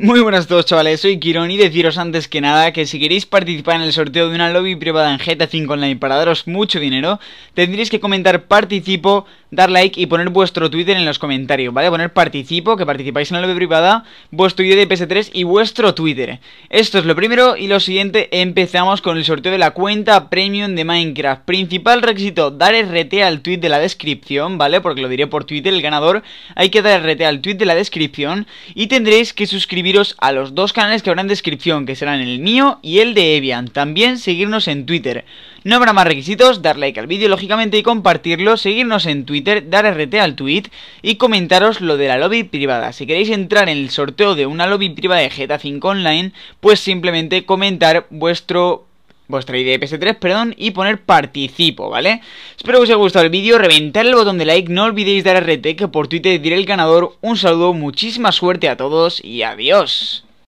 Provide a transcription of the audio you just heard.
Muy buenas a todos chavales, soy Kiron y deciros antes que nada que si queréis participar en el sorteo de una lobby privada en GTA 5 Online para daros mucho dinero, tendréis que comentar participo dar like y poner vuestro Twitter en los comentarios, ¿vale? Poner participo, que participáis en la web privada, vuestro ID de PS3 y vuestro Twitter. Esto es lo primero y lo siguiente, empezamos con el sorteo de la cuenta premium de Minecraft. Principal requisito, dar RT al tweet de la descripción, ¿vale? Porque lo diré por Twitter, el ganador, hay que dar RT al tweet de la descripción y tendréis que suscribiros a los dos canales que habrán en descripción, que serán el mío y el de Evian. También seguirnos en Twitter. No habrá más requisitos, dar like al vídeo lógicamente y compartirlo, seguirnos en Twitter, dar RT al tweet y comentaros lo de la lobby privada. Si queréis entrar en el sorteo de una lobby privada de GTA 5 Online, pues simplemente comentar vuestro vuestra ID de PS3, perdón, y poner participo, ¿vale? Espero que os haya gustado el vídeo, reventar el botón de like, no olvidéis dar RT que por Twitter diré el ganador, un saludo, muchísima suerte a todos y adiós.